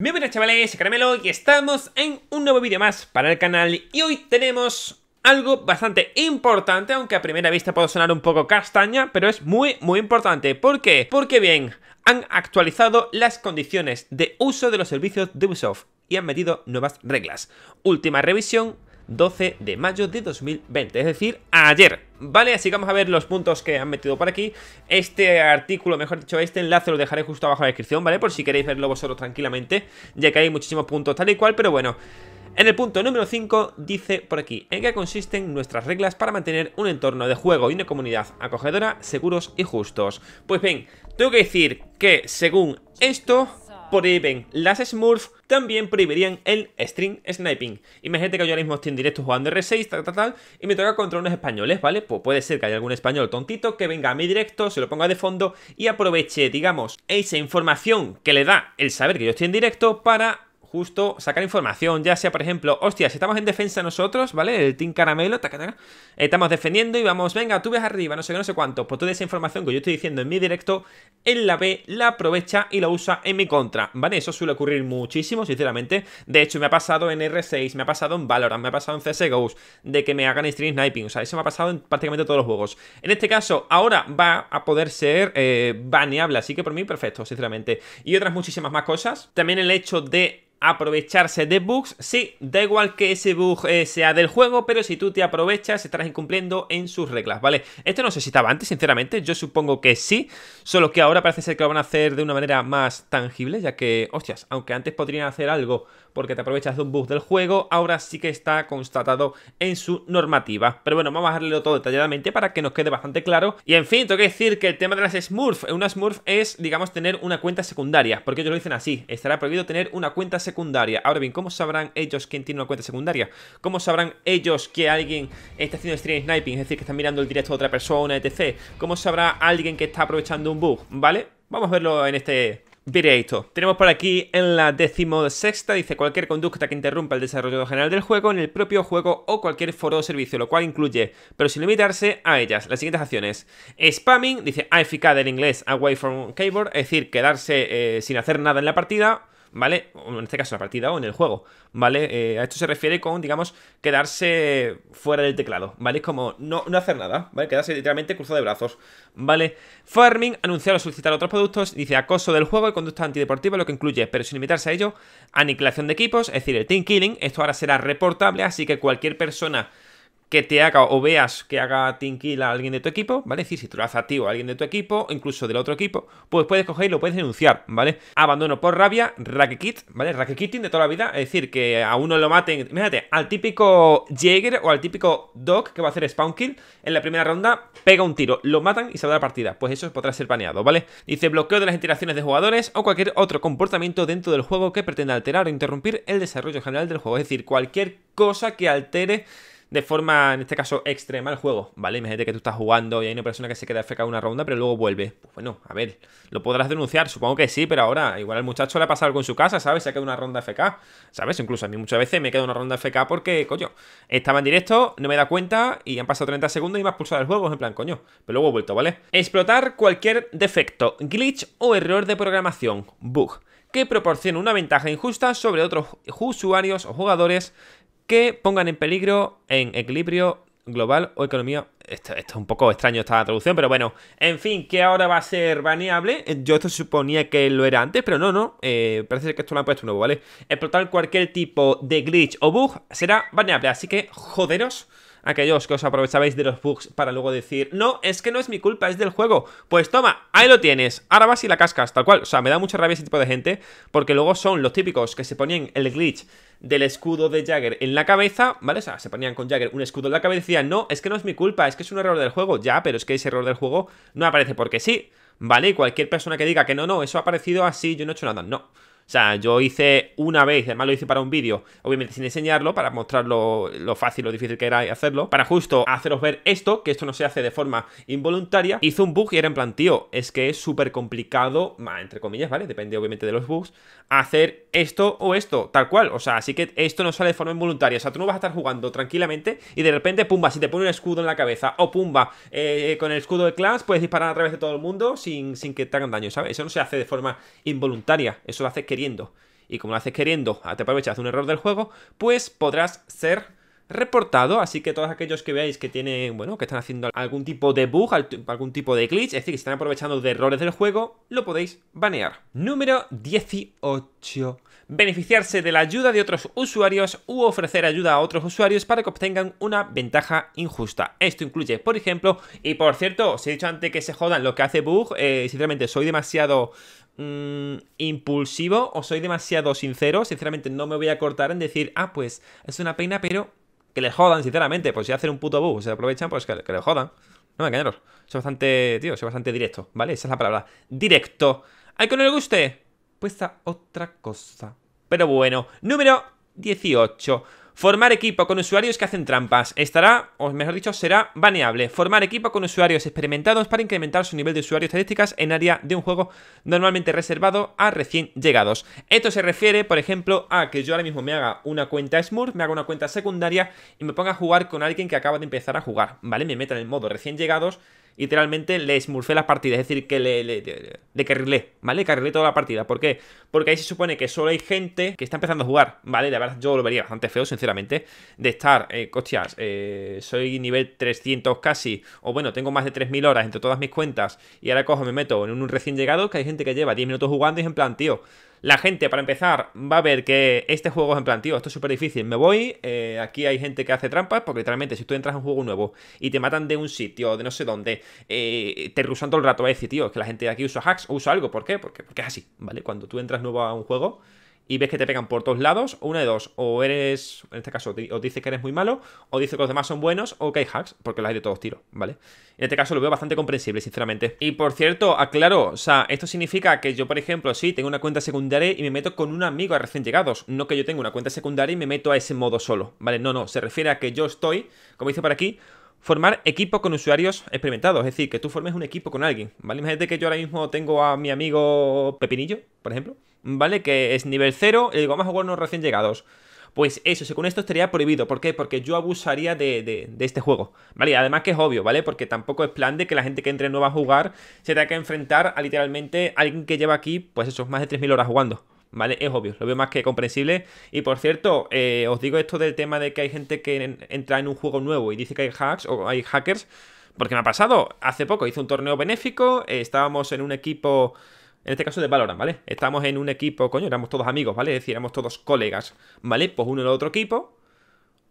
Muy buenas chavales, Caramelo y estamos en un nuevo vídeo más para el canal y hoy tenemos algo bastante importante, aunque a primera vista puede sonar un poco castaña, pero es muy muy importante. ¿Por qué? Porque bien, han actualizado las condiciones de uso de los servicios de Ubisoft y han metido nuevas reglas. Última revisión 12 de mayo de 2020, es decir, ayer, ¿vale? Así que vamos a ver los puntos que han metido por aquí. Este artículo, mejor dicho, este enlace lo dejaré justo abajo en la descripción, ¿vale? Por si queréis verlo vosotros tranquilamente, ya que hay muchísimos puntos tal y cual, pero bueno... En el punto número 5 dice por aquí, ¿en qué consisten nuestras reglas para mantener un entorno de juego y una comunidad acogedora, seguros y justos? Pues bien, tengo que decir que según esto, prohíben las Smurfs, también prohibirían el string sniping. Imagínate que yo ahora mismo estoy en directo jugando R6, tal, tal, tal, y me toca contra unos españoles, ¿vale? Pues puede ser que haya algún español tontito que venga a mi directo, se lo ponga de fondo y aproveche, digamos, esa información que le da el saber que yo estoy en directo para justo sacar información, ya sea, por ejemplo, hostia, si estamos en defensa nosotros, ¿vale? El Team Caramelo, taca, estamos defendiendo y vamos, venga, tú ves arriba, no sé qué, no sé cuánto. Pues toda esa información que yo estoy diciendo en mi directo, él la ve, la aprovecha y la usa en mi contra, ¿vale? Eso suele ocurrir muchísimo, sinceramente. De hecho, me ha pasado en R6, me ha pasado en Valorant, me ha pasado en CSGO, de que me hagan stream sniping, o sea, eso me ha pasado en prácticamente todos los juegos. En este caso, ahora va a poder ser eh, baneable, así que por mí perfecto, sinceramente. Y otras muchísimas más cosas. También el hecho de aprovecharse de bugs. Sí, da igual que ese bug eh, sea del juego, pero si tú te aprovechas, estarás incumpliendo en sus reglas, ¿vale? Esto no sé si estaba antes, sinceramente, yo supongo que sí, solo que ahora parece ser que lo van a hacer de una manera más tangible, ya que, hostias, aunque antes podrían hacer algo porque te aprovechas de un bug del juego, ahora sí que está constatado en su normativa. Pero bueno, vamos a leerlo todo detalladamente para que nos quede bastante claro. Y en fin, tengo que decir que el tema de las Smurf, una Smurf es, digamos, tener una cuenta secundaria, porque ellos lo dicen así, estará prohibido tener una cuenta secundaria Ahora bien, ¿cómo sabrán ellos quién tiene una cuenta secundaria? ¿Cómo sabrán ellos que alguien está haciendo stream sniping? Es decir, que está mirando el directo de otra persona, etc. ¿Cómo sabrá alguien que está aprovechando un bug? ¿Vale? Vamos a verlo en este Directo. Tenemos por aquí en la sexta dice cualquier conducta que interrumpa el desarrollo general del juego en el propio juego o cualquier foro o servicio, lo cual incluye, pero sin limitarse a ellas, las siguientes acciones. Spamming, dice AFK del inglés away from keyboard, es decir, quedarse eh, sin hacer nada en la partida. ¿vale? En este caso, la partida o en el juego, ¿vale? Eh, a esto se refiere con, digamos, quedarse fuera del teclado, ¿vale? Es como no, hacer nada, ¿vale? Quedarse literalmente cruzado de brazos, ¿vale? Farming anunciar o solicitar otros productos, dice acoso del juego y conducta antideportiva, lo que incluye, pero sin limitarse a ello, aniquilación de equipos, es decir, el team killing, esto ahora será reportable, así que cualquier persona que te haga o veas que haga kill a alguien de tu equipo, ¿vale? Es decir, si tú lo haces a ti o a alguien de tu equipo, O incluso del otro equipo, pues puedes coger y lo puedes denunciar, ¿vale? Abandono por rabia, racket ¿vale? Racket de toda la vida, es decir, que a uno lo maten, fíjate, al típico Jaeger o al típico Doc que va a hacer spawn kill, en la primera ronda pega un tiro, lo matan y se va a la partida, pues eso podrá ser baneado, ¿vale? Dice bloqueo de las interacciones de jugadores o cualquier otro comportamiento dentro del juego que pretenda alterar o interrumpir el desarrollo general del juego, es decir, cualquier cosa que altere de forma, en este caso, extrema el juego, ¿vale? Imagínate que tú estás jugando y hay una persona que se queda FK una ronda, pero luego vuelve. Pues bueno, a ver, ¿lo podrás denunciar? Supongo que sí, pero ahora, igual al muchacho le ha pasado algo en su casa, ¿sabes? Se ha quedado una ronda FK, ¿sabes? Incluso a mí muchas veces me queda una ronda FK porque, coño, estaba en directo, no me da cuenta y han pasado 30 segundos y me ha expulsado el juego, en plan, coño, pero luego he vuelto, ¿vale? Explotar cualquier defecto, glitch o error de programación, bug que proporciona una ventaja injusta sobre otros usuarios o jugadores que pongan en peligro, en equilibrio global o economía. Esto, es un poco extraño esta traducción, pero bueno. En fin, que ahora va a ser baneable. Eh, yo esto suponía que lo era antes, pero no, no. Eh, parece que esto lo han puesto nuevo, ¿vale? Explotar cualquier tipo de glitch o bug será baneable, así que joderos aquellos que os aprovechabais de los bugs para luego decir, no, es que no es mi culpa, es del juego. Pues toma, ahí lo tienes, ahora vas y la cascas, tal cual. O sea, me da mucha rabia ese tipo de gente, porque luego son los típicos que se ponían el glitch del escudo de Jagger en la cabeza, ¿vale? O sea, se ponían con Jagger un escudo en la cabeza y decían, no, es que no es mi culpa, es que es un error del juego. Ya, pero es que ese error del juego no aparece porque sí, ¿vale? Y cualquier persona que diga que no, no, eso ha aparecido así, yo no he hecho nada, no. O sea, yo hice una vez, además lo hice para un vídeo, obviamente sin enseñarlo, para mostrar lo, fácil, lo difícil que era hacerlo, para justo haceros ver esto, que esto no se hace de forma involuntaria. Hice un bug y era en plan, es que es súper complicado, entre comillas, ¿vale? Depende obviamente de los bugs, hacer esto o esto, tal cual. O sea, así que esto no sale de forma involuntaria. O sea, tú no vas a estar jugando tranquilamente y de repente, pumba, si te pone un escudo en la cabeza o pumba, eh, con el escudo de Clash puedes disparar a través de todo el mundo sin, sin que te hagan daño, ¿sabes? Eso no se hace de forma involuntaria, eso lo hace que y como lo haces queriendo, ah, te aprovechas de un error del juego, pues podrás ser reportado, así que todos aquellos que veáis que tienen, bueno, que están haciendo algún tipo de bug, algún tipo de glitch, es decir, que están aprovechando de errores del juego, lo podéis banear. Número 18. Beneficiarse de la ayuda de otros usuarios u ofrecer ayuda a otros usuarios para que obtengan una ventaja injusta. Esto incluye, por ejemplo, y por cierto, os he dicho antes que se jodan lo que hace bug, eh, sinceramente soy demasiado Mm, impulsivo o soy demasiado sincero. Sinceramente, no me voy a cortar en decir, ah, pues es una pena, pero que le jodan, sinceramente. Pues si hacen un puto bug, se aprovechan, pues que, le jodan. No me engañaros. Soy bastante, tío, soy bastante directo, ¿vale? Esa es la palabra. Directo. ¿Hay que no le guste? Pues está otra cosa. Pero bueno, número 18. Formar equipo con usuarios que hacen trampas. Estará, o mejor dicho, será baneable. Formar equipo con usuarios experimentados para incrementar su nivel de usuarios estadísticas en área de un juego normalmente reservado a recién llegados. Esto se refiere, por ejemplo, a que yo ahora mismo me haga una cuenta Smurf, me haga una cuenta secundaria y me ponga a jugar con alguien que acaba de empezar a jugar, ¿vale? Me meta en el modo recién llegados literalmente le smurfé las partidas, es decir, que le, le, carrilé, ¿vale? Le carrilé toda la partida. ¿Por qué? Porque ahí se supone que solo hay gente que está empezando a jugar, ¿vale? De verdad, yo lo vería bastante feo, sinceramente, de estar, eh, hostias, eh, soy nivel 300 casi, o bueno, tengo más de 3.000 horas entre todas mis cuentas, y ahora cojo, me meto en un recién llegado, que hay gente que lleva 10 minutos jugando y es en plan, tío... La gente, para empezar, va a ver que este juego es en plan, tío, esto es súper difícil, me voy, eh, aquí hay gente que hace trampas, porque literalmente si tú entras a un juego nuevo y te matan de un sitio, de no sé dónde, eh, te rusan todo el rato, a decir, tío, es que la gente de aquí usa hacks o usa algo, ¿por qué? Porque, porque es así, ¿vale? Cuando tú entras nuevo a un juego y ves que te pegan por todos lados, una de dos, o eres, en este caso, o dice que eres muy malo, o dice que los demás son buenos, o que hay hacks, porque los hay de todos tiros, ¿vale? En este caso lo veo bastante comprensible, sinceramente. Y por cierto, aclaro, o sea, esto significa que yo, por ejemplo, sí, tengo una cuenta secundaria y me meto con un amigo a recién llegados, no que yo tenga una cuenta secundaria y me meto a ese modo solo, ¿vale? No, no, se refiere a que yo estoy, como dice por aquí, Formar equipo con usuarios experimentados, es decir, que tú formes un equipo con alguien, ¿vale? Imagínate que yo ahora mismo tengo a mi amigo Pepinillo, por ejemplo, ¿vale? Que es nivel 0 y digo, vamos a jugar recién llegados. Pues eso, según esto estaría prohibido. ¿Por qué? Porque yo abusaría de, este juego. ¿Vale? además que es obvio, ¿vale? Porque tampoco es plan de que la gente que entre nueva a jugar se tenga que enfrentar a literalmente alguien que lleva aquí, pues eso, más de 3.000 horas jugando. ¿vale? Es obvio, lo veo más que comprensible. Y por cierto, eh, os digo esto del tema de que hay gente que entra en un juego nuevo y dice que hay hacks o hay hackers, porque me ha pasado. Hace poco hice un torneo benéfico, eh, estábamos en un equipo... En este caso de Valorant, ¿vale? Estábamos en un equipo, coño, éramos todos amigos, ¿vale? Es decir, éramos todos colegas, ¿vale? Pues uno el otro equipo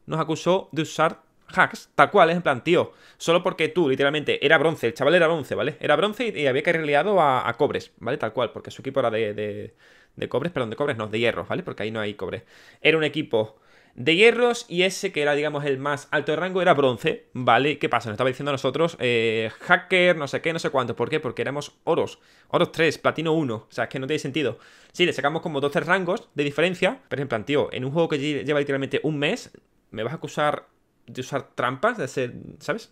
nos acusó de usar hacks tal cual, es en plan, tío, solo porque tú, literalmente, era bronce, el chaval era bronce, ¿vale? Era bronce y, había había que a, a cobres, ¿vale? Tal cual, porque su equipo era de, de, cobres, perdón, de cobres no, de hierros, ¿vale? Porque ahí no hay cobres. Era un equipo de hierros y ese que era, digamos, el más alto de rango era bronce, ¿vale? ¿Qué pasa? Nos estaba diciendo a nosotros, eh, hacker, no sé qué, no sé cuánto. ¿Por qué? Porque éramos oros, oros 3, platino 1. O sea, es que no tiene sentido. Sí, le sacamos como 12 rangos de diferencia, pero en plan, tío, en un juego que lleva literalmente un mes, me vas a acusar de usar trampas, de hacer, ¿sabes?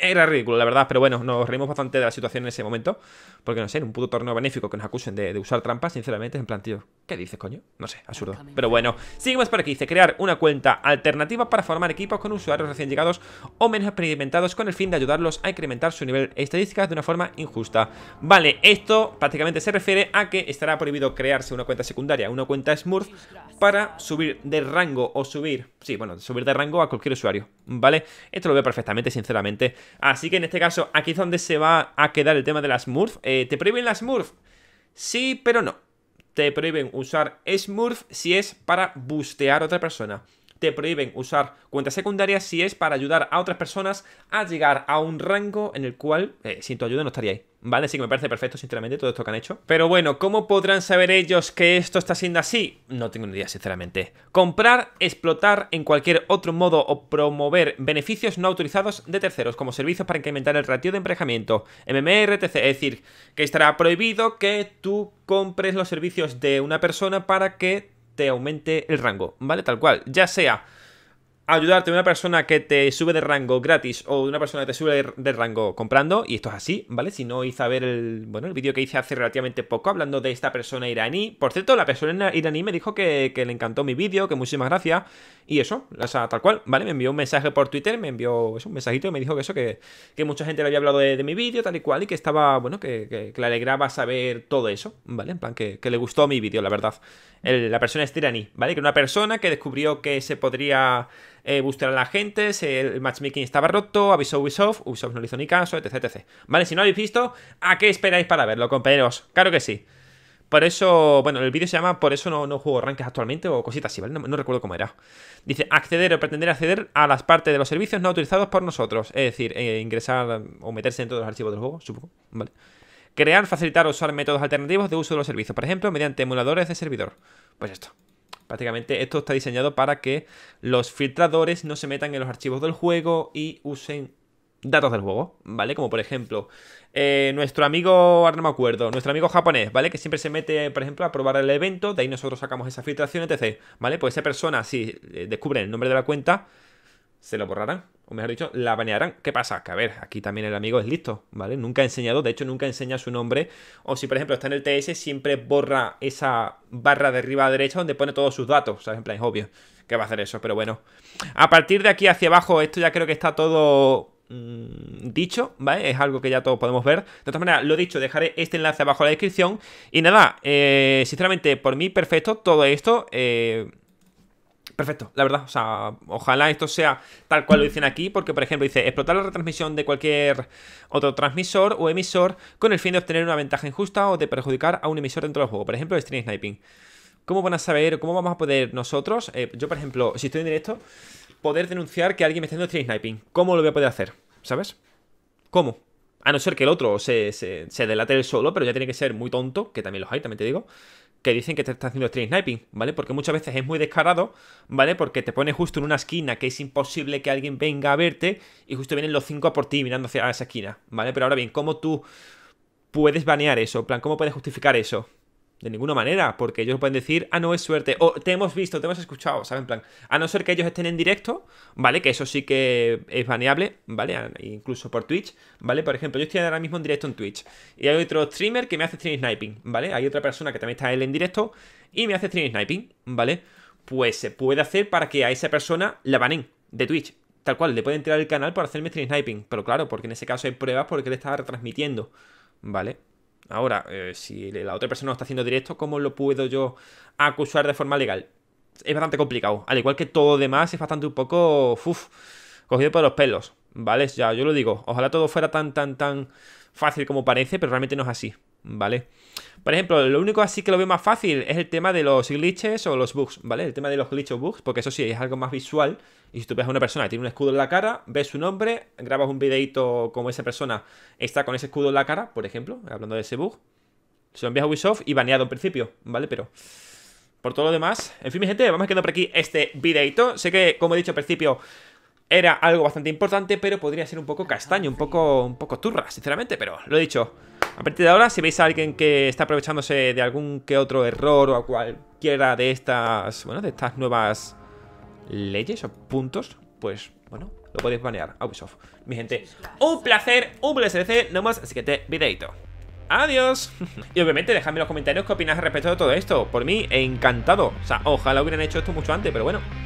era ridículo, la verdad, pero bueno, nos reímos bastante de la situación en ese momento. Porque no sé, en un puto torneo benéfico que nos acusen de, usar trampas, sinceramente, en plan, tío, ¿qué dices, coño? No sé, absurdo. Pero bueno, seguimos por aquí. Dice crear una cuenta alternativa para formar equipos con usuarios recién llegados o menos experimentados con el fin de ayudarlos a incrementar su nivel estadística estadísticas de una forma injusta. Vale, esto prácticamente se refiere a que estará prohibido crearse una cuenta secundaria, una cuenta Smurf, para subir de rango o subir, sí, bueno, subir de rango a cualquier usuario, ¿vale? Esto lo veo perfectamente, sinceramente. Así que en este caso, aquí es donde se va a quedar el tema de las Smurf. Eh, ¿Te prohíben las Smurf? Sí, pero no. Te prohíben usar Smurf si es para bustear a otra persona te prohíben usar cuentas secundarias si es para ayudar a otras personas a llegar a un rango en el cual eh, sin tu ayuda no estaría ahí. ¿Vale? sí que me parece perfecto, sinceramente, todo esto que han hecho. Pero bueno, ¿cómo podrán saber ellos que esto está siendo así? No tengo ni idea, sinceramente. Comprar, explotar en cualquier otro modo o promover beneficios no autorizados de terceros como servicios para incrementar el ratio de emparejamiento. MMRTC, es decir, que estará prohibido que tú compres los servicios de una persona para que te aumente el rango, ¿vale? Tal cual, ya sea ayudarte una persona que te sube de rango gratis o una persona que te sube de rango comprando, y esto es así, ¿vale? Si no hice a ver el, bueno, el vídeo que hice hace relativamente poco hablando de esta persona iraní. Por cierto, la persona iraní me dijo que, le encantó mi vídeo, que muchísimas gracias, y eso, o sea, tal cual, ¿vale? Me envió un mensaje por Twitter, me envió eso, un mensajito y me dijo que eso, que, mucha gente le había hablado de, mi vídeo, tal y cual, y que estaba, bueno, que, que, le alegraba saber todo eso, ¿vale? En plan, que, le gustó mi vídeo, la verdad. la persona es iraní, ¿vale? Que una persona que descubrió que se podría eh, a la gente, el matchmaking estaba roto, avisó Ubisoft, Ubisoft no le hizo ni caso, etc, etc. Vale, si no habéis visto, ¿a qué esperáis para verlo, compañeros? Claro que sí. Por eso, bueno, el vídeo se llama Por eso no, no juego rankings actualmente o cositas así, ¿vale? No, recuerdo cómo era. Dice, acceder o pretender acceder a las partes de los servicios no utilizados por nosotros. Es decir, eh, ingresar o meterse en todos los archivos del juego, supongo, ¿vale? Crear, facilitar o usar métodos alternativos de uso de los servicios. Por ejemplo, mediante emuladores de servidor. Pues esto. Prácticamente esto está diseñado para que los filtradores no se metan en los archivos del juego y usen datos del juego, ¿vale? Como por ejemplo, eh, nuestro amigo, ahora no me acuerdo, nuestro amigo japonés, ¿vale? Que siempre se mete, por ejemplo, a probar el evento, de ahí nosotros sacamos esa filtración, etc. ¿Vale? Pues esa persona, si eh, descubre el nombre de la cuenta, se lo borrarán, o mejor dicho, la bañarán. ¿Qué pasa? Que a ver, aquí también el amigo es listo, ¿vale? Nunca ha enseñado, de hecho nunca enseña su nombre. O si por ejemplo está en el TS, siempre borra esa barra de arriba a derecha donde pone todos sus datos, sea, En plan, es obvio que va a hacer eso, pero bueno. A partir de aquí hacia abajo, esto ya creo que está todo mm, dicho, ¿vale? Es algo que ya todos podemos ver. De todas maneras, lo dicho, dejaré este enlace abajo en la descripción. Y nada, eh, sinceramente, por mí perfecto todo esto. Eh, perfecto, la verdad. O sea, ojalá esto sea tal cual lo dicen aquí, porque por ejemplo dice explotar la retransmisión de cualquier otro transmisor o emisor con el fin de obtener una ventaja injusta o de perjudicar a un emisor dentro del juego, por ejemplo, stream sniping. ¿Cómo van a saber, cómo vamos a poder nosotros, eh, yo por ejemplo, si estoy en directo, poder denunciar que alguien me está haciendo stream sniping? ¿Cómo lo voy a poder hacer? ¿Sabes? ¿Cómo? A no ser que el otro se, se delate el solo, pero ya tiene que ser muy tonto, que también los hay, también te digo que dicen que te está haciendo stream sniping, ¿vale? Porque muchas veces es muy descarado, ¿vale? Porque te pones justo en una esquina que es imposible que alguien venga a verte y justo vienen los cinco a por ti mirando hacia esa esquina, ¿vale? Pero ahora bien, ¿cómo tú puedes banear eso? plan, ¿cómo puedes justificar eso? De ninguna manera, porque ellos pueden decir, ah, no es suerte, o te hemos visto, te hemos escuchado, ¿sabes? En plan, a no ser que ellos estén en directo, ¿vale? Que eso sí que es baneable, ¿vale? Incluso por Twitch, ¿vale? Por ejemplo, yo estoy ahora mismo en directo en Twitch y hay otro streamer que me hace stream sniping, ¿vale? Hay otra persona que también está él en directo y me hace stream sniping, ¿vale? Pues se puede hacer para que a esa persona la banen de Twitch. Tal cual, le pueden tirar el canal por hacerme stream sniping, pero claro, porque en ese caso hay pruebas porque le estaba retransmitiendo, ¿vale? Ahora, eh, si la otra persona no está haciendo directo, ¿cómo lo puedo yo acusar de forma legal? Es bastante complicado. Al igual que todo demás, es bastante un poco. cogido por los pelos. ¿Vale? Ya, yo lo digo. Ojalá todo fuera tan, tan, tan fácil como parece, pero realmente no es así. ¿vale? Por ejemplo, lo único así que lo veo más fácil es el tema de los glitches o los bugs, ¿vale? El tema de los glitches o bugs, porque eso sí, es algo más visual. Y si tú ves a una persona que tiene un escudo en la cara, ves su nombre, grabas un videito como esa persona está con ese escudo en la cara, por ejemplo, hablando de ese bug, se lo envías a Ubisoft y baneado en principio, ¿vale? Pero por todo lo demás, en fin, mi gente, vamos a quedar por aquí este videito. Sé que, como he dicho al principio, era algo bastante importante, pero podría ser un poco castaño, un poco, un poco turra, sinceramente, pero lo he dicho. A partir de ahora, si veis a alguien que está aprovechándose de algún que otro error o cualquiera de estas, bueno, de estas nuevas leyes o puntos, pues, bueno, lo podéis banear a Ubisoft. Mi gente, un placer, un placer, no más, así que te videito. Adiós. Y obviamente dejadme en los comentarios qué opináis respecto de todo esto. Por mí, encantado. O sea, ojalá hubieran hecho esto mucho antes, pero bueno.